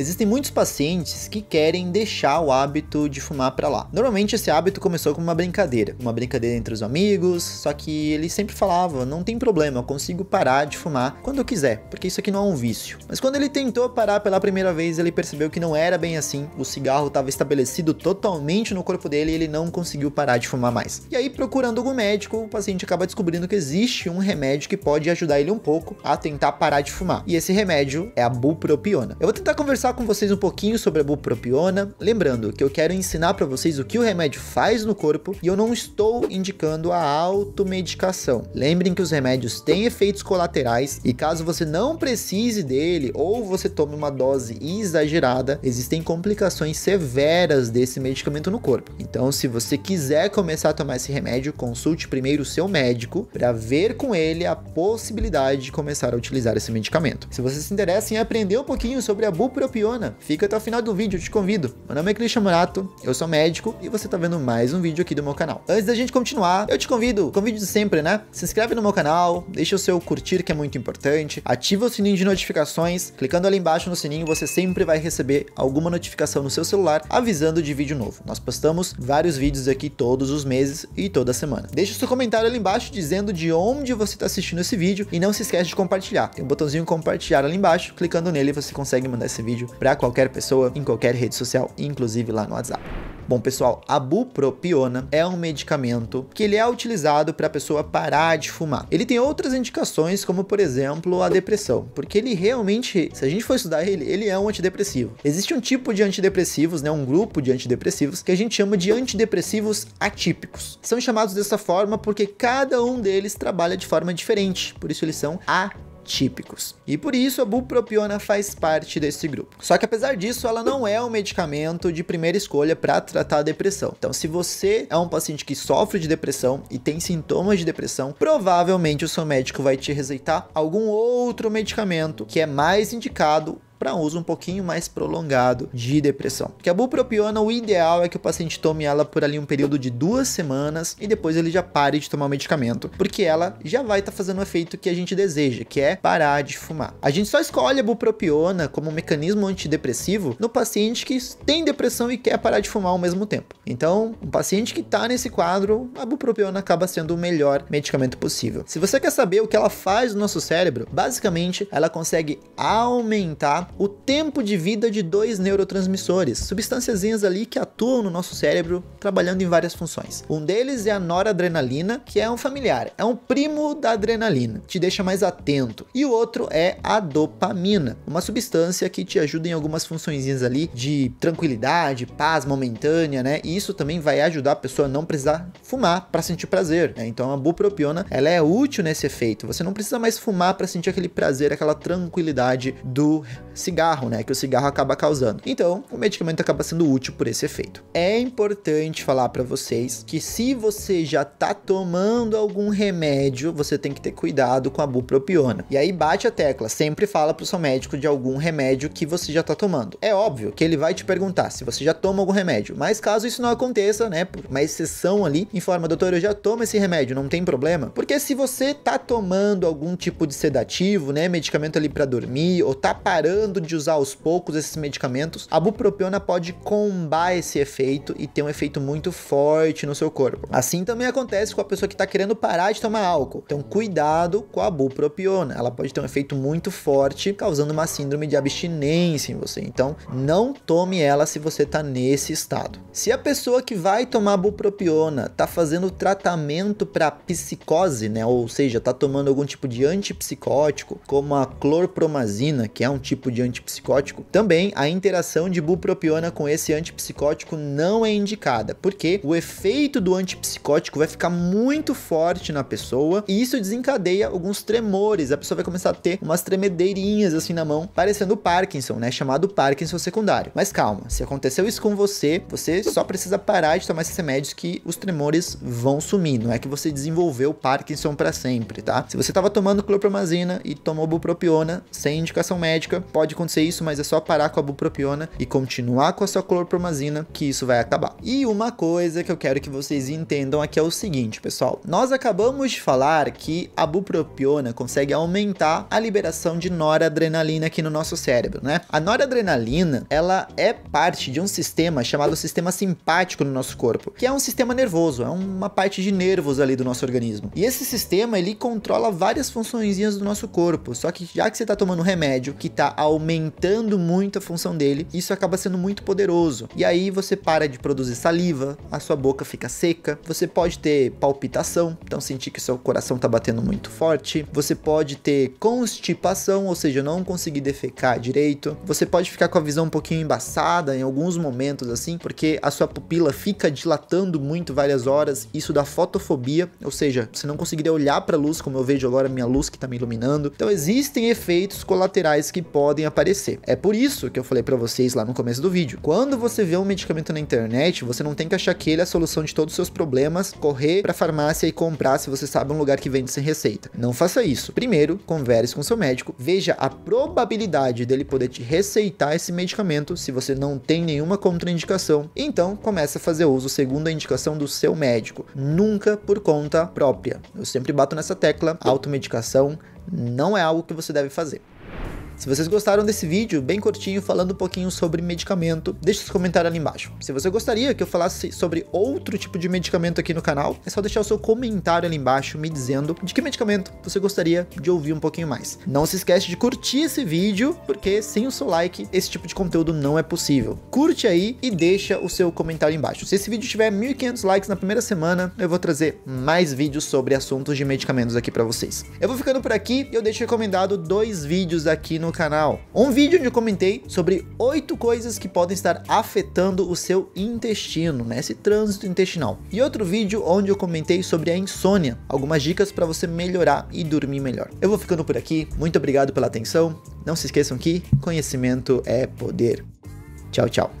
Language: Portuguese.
Existem muitos pacientes que querem deixar o hábito de fumar para lá. Normalmente esse hábito começou como uma brincadeira, uma brincadeira entre os amigos, só que ele sempre falava: "Não tem problema, eu consigo parar de fumar quando eu quiser, porque isso aqui não é um vício". Mas quando ele tentou parar pela primeira vez, ele percebeu que não era bem assim. O cigarro estava estabelecido totalmente no corpo dele e ele não conseguiu parar de fumar mais. E aí procurando algum médico, o paciente acaba descobrindo que existe um remédio que pode ajudar ele um pouco a tentar parar de fumar. E esse remédio é a bupropiona. Eu vou tentar conversar conversar com vocês um pouquinho sobre a bupropiona, lembrando que eu quero ensinar para vocês o que o remédio faz no corpo e eu não estou indicando a automedicação. Lembrem que os remédios têm efeitos colaterais e caso você não precise dele ou você tome uma dose exagerada, existem complicações severas desse medicamento no corpo. Então, se você quiser começar a tomar esse remédio, consulte primeiro o seu médico para ver com ele a possibilidade de começar a utilizar esse medicamento. Se você se interessa em aprender um pouquinho sobre a bupropiona, campeona. Fica até o final do vídeo, eu te convido. Meu nome é Cristian Morato, eu sou médico e você tá vendo mais um vídeo aqui do meu canal. Antes da gente continuar, eu te convido, convido sempre, né? Se inscreve no meu canal, deixa o seu curtir que é muito importante, ativa o sininho de notificações, clicando ali embaixo no sininho você sempre vai receber alguma notificação no seu celular avisando de vídeo novo. Nós postamos vários vídeos aqui todos os meses e toda semana. Deixa o seu comentário ali embaixo dizendo de onde você está assistindo esse vídeo e não se esquece de compartilhar. Tem um botãozinho compartilhar ali embaixo, clicando nele você consegue mandar esse vídeo vídeo para qualquer pessoa em qualquer rede social, inclusive lá no WhatsApp. Bom, pessoal, a bupropiona é um medicamento que ele é utilizado para a pessoa parar de fumar. Ele tem outras indicações, como por exemplo, a depressão, porque ele realmente, se a gente for estudar ele, ele é um antidepressivo. Existe um tipo de antidepressivos, né, um grupo de antidepressivos que a gente chama de antidepressivos atípicos. São chamados dessa forma porque cada um deles trabalha de forma diferente, por isso eles são atípicos atípicos. E por isso a bupropiona faz parte desse grupo. Só que apesar disso, ela não é um medicamento de primeira escolha para tratar a depressão. Então, se você é um paciente que sofre de depressão e tem sintomas de depressão, provavelmente o seu médico vai te receitar algum outro medicamento que é mais indicado para uso um pouquinho mais prolongado de depressão. Porque a bupropiona, o ideal é que o paciente tome ela por ali um período de duas semanas e depois ele já pare de tomar o medicamento, porque ela já vai estar tá fazendo o efeito que a gente deseja, que é parar de fumar. A gente só escolhe a bupropiona como um mecanismo antidepressivo no paciente que tem depressão e quer parar de fumar ao mesmo tempo. Então, um paciente que está nesse quadro, a bupropiona acaba sendo o melhor medicamento possível. Se você quer saber o que ela faz no nosso cérebro, basicamente ela consegue aumentar o tempo de vida de dois neurotransmissores, substânciazinhas ali que atuam no nosso cérebro trabalhando em várias funções. Um deles é a noradrenalina, que é um familiar, é um primo da adrenalina, te deixa mais atento. E o outro é a dopamina, uma substância que te ajuda em algumas funções ali de tranquilidade, paz momentânea, né? E isso também vai ajudar a pessoa a não precisar fumar para sentir prazer, né? Então a bupropiona, ela é útil nesse efeito. Você não precisa mais fumar para sentir aquele prazer, aquela tranquilidade do cigarro, né? Que o cigarro acaba causando. Então, o medicamento acaba sendo útil por esse efeito. É importante falar para vocês que se você já tá tomando algum remédio, você tem que ter cuidado com a bupropiona. E aí bate a tecla, sempre fala pro seu médico de algum remédio que você já tá tomando. É óbvio que ele vai te perguntar se você já toma algum remédio, mas caso isso não aconteça, né, por uma exceção ali, informa, doutor, eu já tomo esse remédio, não tem problema? Porque se você tá tomando algum tipo de sedativo, né, medicamento ali para dormir, ou tá parando parando de usar aos poucos esses medicamentos, a bupropiona pode combar esse efeito e ter um efeito muito forte no seu corpo. Assim também acontece com a pessoa que está querendo parar de tomar álcool. Então, cuidado com a bupropiona. Ela pode ter um efeito muito forte, causando uma síndrome de abstinência em você. Então, não tome ela se você está nesse estado. Se a pessoa que vai tomar bupropiona está fazendo tratamento para psicose, né? Ou seja, está tomando algum tipo de antipsicótico, como a clorpromazina, que é um tipo de de antipsicótico, também a interação de bupropiona com esse antipsicótico não é indicada, porque o efeito do antipsicótico vai ficar muito forte na pessoa e isso desencadeia alguns tremores. A pessoa vai começar a ter umas tremedeirinhas assim na mão, parecendo Parkinson, né? Chamado Parkinson secundário. Mas calma, se aconteceu isso com você, você só precisa parar de tomar esses remédios que os tremores vão sumir. Não é que você desenvolveu Parkinson para sempre, tá? Se você estava tomando clorpromazina e tomou bupropiona sem indicação médica, pode pode acontecer isso, mas é só parar com a bupropiona e continuar com a sua clorpromazina que isso vai acabar. E uma coisa que eu quero que vocês entendam aqui é o seguinte, pessoal. Nós acabamos de falar que a bupropiona consegue aumentar a liberação de noradrenalina aqui no nosso cérebro, né? A noradrenalina, ela é parte de um sistema chamado sistema simpático no nosso corpo, que é um sistema nervoso, é uma parte de nervos ali do nosso organismo. E esse sistema, ele controla várias funções do nosso corpo, só que já que você tá tomando remédio que tá ao aumentando muito a função dele, isso acaba sendo muito poderoso. E aí você para de produzir saliva, a sua boca fica seca, você pode ter palpitação, então sentir que seu coração tá batendo muito forte, você pode ter constipação, ou seja, não conseguir defecar direito, você pode ficar com a visão um pouquinho embaçada em alguns momentos assim, porque a sua pupila fica dilatando muito várias horas, isso dá fotofobia, ou seja, você não conseguiria olhar para a luz como eu vejo agora a minha luz que tá me iluminando. Então existem efeitos colaterais que podem aparecer. É por isso que eu falei para vocês lá no começo do vídeo. Quando você vê um medicamento na internet, você não tem que achar que ele é a solução de todos os seus problemas, correr pra farmácia e comprar se você sabe um lugar que vende sem receita. Não faça isso. Primeiro, converse com seu médico, veja a probabilidade dele poder te receitar esse medicamento se você não tem nenhuma contraindicação. Então, comece a fazer uso segundo a indicação do seu médico, nunca por conta própria. Eu sempre bato nessa tecla, automedicação não é algo que você deve fazer. Se vocês gostaram desse vídeo, bem curtinho, falando um pouquinho sobre medicamento, deixe seu comentário ali embaixo. Se você gostaria que eu falasse sobre outro tipo de medicamento aqui no canal, é só deixar o seu comentário ali embaixo me dizendo de que medicamento você gostaria de ouvir um pouquinho mais. Não se esquece de curtir esse vídeo, porque sem o seu like, esse tipo de conteúdo não é possível. Curte aí e deixa o seu comentário embaixo. Se esse vídeo tiver 1.500 likes na primeira semana, eu vou trazer mais vídeos sobre assuntos de medicamentos aqui para vocês. Eu vou ficando por aqui e eu deixo recomendado dois vídeos aqui no no canal. Um vídeo onde eu comentei sobre oito coisas que podem estar afetando o seu intestino, né? Esse trânsito intestinal. E outro vídeo onde eu comentei sobre a insônia, algumas dicas para você melhorar e dormir melhor. Eu vou ficando por aqui. Muito obrigado pela atenção. Não se esqueçam que conhecimento é poder. Tchau, tchau.